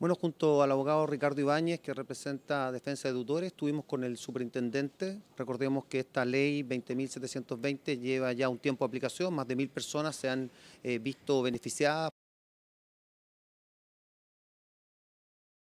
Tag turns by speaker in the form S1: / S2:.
S1: Bueno, junto al abogado Ricardo Ibáñez, que representa Defensa de Tutores, estuvimos con el superintendente. Recordemos que esta ley 20.720 lleva ya un tiempo de aplicación, más de mil personas se han eh, visto beneficiadas.